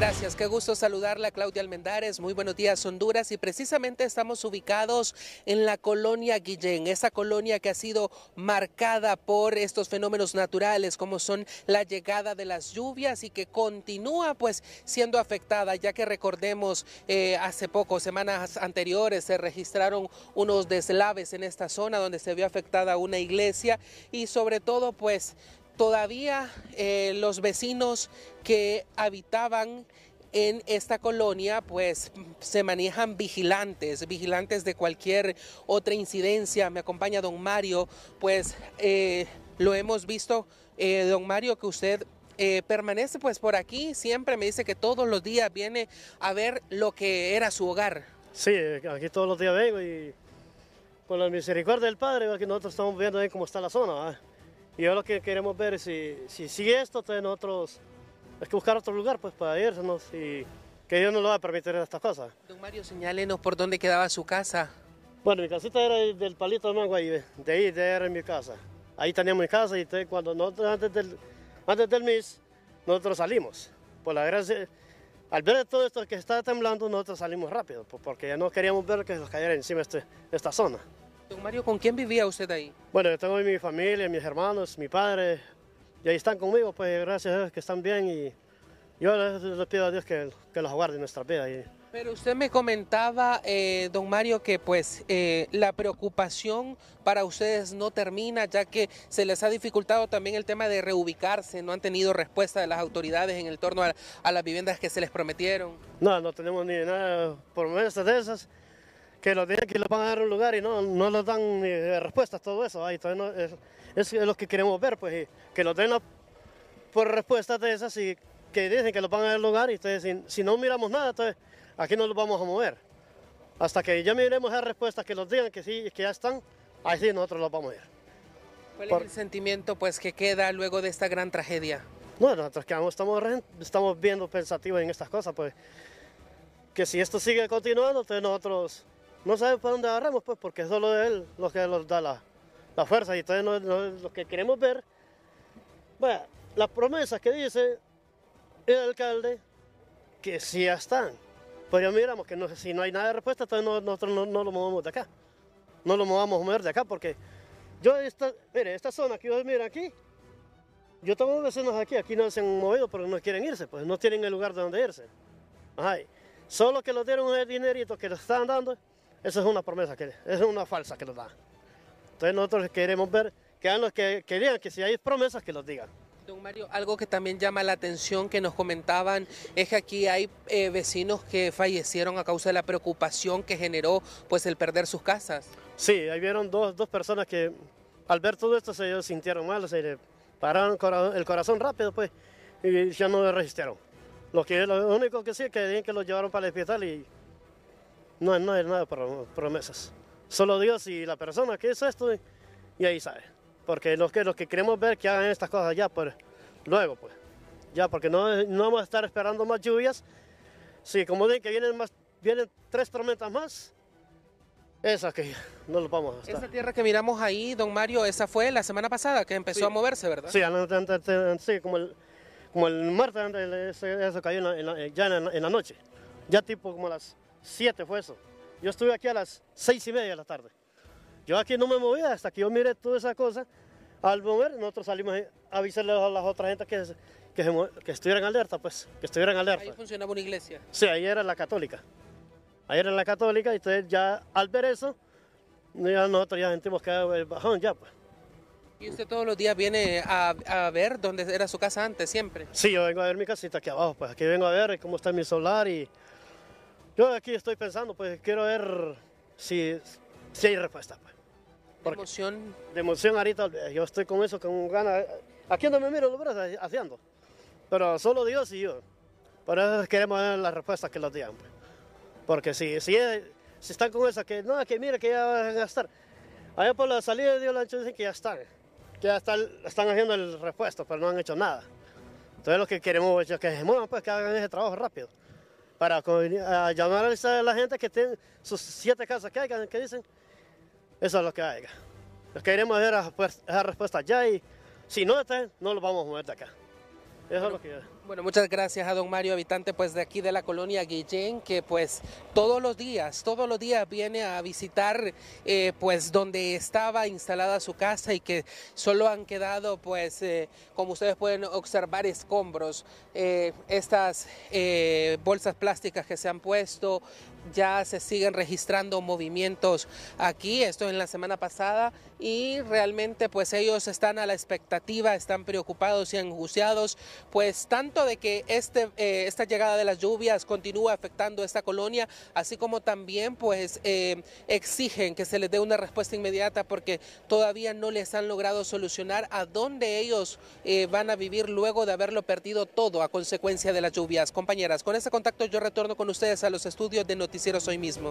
Gracias, qué gusto saludarla Claudia Almendares. Muy buenos días Honduras y precisamente estamos ubicados en la colonia Guillén, esa colonia que ha sido marcada por estos fenómenos naturales como son la llegada de las lluvias y que continúa pues siendo afectada, ya que recordemos eh, hace poco, semanas anteriores, se registraron unos deslaves en esta zona donde se vio afectada una iglesia y sobre todo pues Todavía eh, los vecinos que habitaban en esta colonia pues se manejan vigilantes, vigilantes de cualquier otra incidencia. Me acompaña don Mario, pues eh, lo hemos visto, eh, don Mario, que usted permanece pues por aquí, siempre me dice que todos los días viene a ver lo que era su hogar. Sí, aquí todos los días vengo y con la misericordia del Padre, que nosotros estamos viendo cómo está la zona. Y ahora lo que queremos ver es si, si sigue esto, entonces nosotros que buscar otro lugar pues para irnos y que Dios nos lo va a permitir en estas cosas. Don Mario, señálenos por dónde quedaba su casa. Bueno, mi casita era del palito de mango ahí, de ahí era mi casa. Ahí teníamos mi casa y entonces cuando antes del, antes del mes, nosotros salimos. Por la gracia, al ver todo esto que estaba temblando, nosotros salimos rápido, pues, porque ya no queríamos ver que nos cayera encima este, esta zona. Don Mario, ¿con quién vivía usted ahí? Bueno, yo tengo mi familia, mis hermanos, mi padre, y ahí están conmigo, pues gracias a Dios que están bien y yo les, pido a Dios que, los guarde en nuestra vida. Pero usted me comentaba, eh, don Mario, que pues eh, la preocupación para ustedes no termina, ya que se les ha dificultado también el tema de reubicarse, no han tenido respuesta de las autoridades en el torno a, las viviendas que se les prometieron. No, no tenemos ni nada por promesas de esas que lo digan que lo van a dar un lugar y no, no dan eh, respuestas, todo eso. Ahí es, lo que queremos ver, pues, que lo den por respuestas de esas y que dicen que lo van a dar un lugar y entonces, si, no miramos nada, aquí no lo vamos a mover. Hasta que ya miremos esas respuestas que nos digan que sí, que ya están, ahí sí nosotros lo vamos a ir. ¿Cuál es el sentimiento pues que queda luego de esta gran tragedia? Bueno, nosotros quedamos, estamos, estamos viendo pensativos en estas cosas, pues que si esto sigue continuando, entonces nosotros no sabe para dónde agarramos, pues, porque es solo él lo que nos da la, la fuerza. Y entonces no, es lo que queremos ver, bueno, las promesas que dice el alcalde, que sí están. Pero pues miramos que no, si no hay nada de respuesta, entonces nosotros no, lo movemos de acá. No lo movamos a mover de acá, porque yo, esta, mire, esta zona que ustedes miran aquí, yo tengo vecinos aquí, aquí no se han movido porque no quieren irse, pues no tienen el lugar de donde irse. Ajá. Solo que los dieron el dinerito que les están dando, esa es una promesa, que, es una falsa que nos da. Entonces nosotros queremos ver que hagan los que, querían que si hay promesas que los digan. Don Mario, algo que también llama la atención que nos comentaban es que aquí hay eh, vecinos que fallecieron a causa de la preocupación que generó pues el perder sus casas. Sí, ahí vieron dos, dos personas que al ver todo esto se sintieron mal, se le pararon el corazón rápido pues y ya no resistieron. Lo, que, lo único que sí es que, que los llevaron para el hospital y no, no hay nada para promesas. Solo Dios y la persona que hizo esto y, ahí sabe. Porque los que, los que queremos ver que hagan estas cosas ya, pues luego, pues. Ya, porque no, no vamos a estar esperando más lluvias. si como dicen que vienen, más, vienen tres tormentas más, esas que no lo vamos a estar. Esa tierra que miramos ahí, don Mario, esa fue la semana pasada que empezó a moverse, ¿verdad? Sí, como el, como el martes, eso cayó ya en la noche. Ya tipo como las 7 fue eso. Yo estuve aquí a las 6 y media de la tarde. Yo aquí no me movía hasta que yo miré toda esa cosa. Al mover, nosotros salimos a avisarle a las otras gente que, que, estuvieran alerta, pues, que estuvieran alerta. Ahí funcionaba una iglesia. Sí, ahí era la católica. Ahí era la católica, y entonces ya al ver eso, nosotros ya sentimos que el bajón ya, pues. ¿Y usted todos los días viene a, a, ver dónde era su casa antes, siempre? Sí, yo vengo a ver mi casita aquí abajo, pues aquí vengo a ver cómo está mi solar y yo aquí estoy pensando, pues quiero ver si, hay respuesta. Pues. de emoción. De emoción ahorita, yo estoy con eso, con ganas. Aquí no me miro los brazos, haciendo. Pero solo Dios y yo. Por eso queremos ver las respuestas que los digan. Pues. Porque si, si, están con eso, que no, que mire que ya van a estar. Allá por la salida de Dios Lancho dicen que ya están. Que ya están, están haciendo el repuesto, pero no han hecho nada. Entonces lo que queremos es que se muevan, pues que hagan ese trabajo rápido para a llamar a la gente que tiene sus siete casas que hay, que dicen, eso es lo que haga. Lo que queremos es la respuesta ya y si no está, no lo vamos a mover de acá. Eso es lo que... Bueno, muchas gracias a don Mario, habitante pues de aquí de la colonia Guillén, que pues todos los días, todos los días viene a visitar eh, pues donde estaba instalada su casa y que solo han quedado pues, eh, como ustedes pueden observar, escombros, eh, estas bolsas plásticas que se han puesto, ya se siguen registrando movimientos aquí, esto en la semana pasada, y realmente pues ellos están a la expectativa, están preocupados y angustiados, pues tanto de que este, eh, esta llegada de las lluvias continúa afectando esta colonia, así como también pues eh, exigen que se les dé una respuesta inmediata porque todavía no les han logrado solucionar a dónde ellos eh, van a vivir luego de haberlo perdido todo a consecuencia de las lluvias. Compañeras, con este contacto yo retorno con ustedes a los estudios de Noticieros hoy mismo.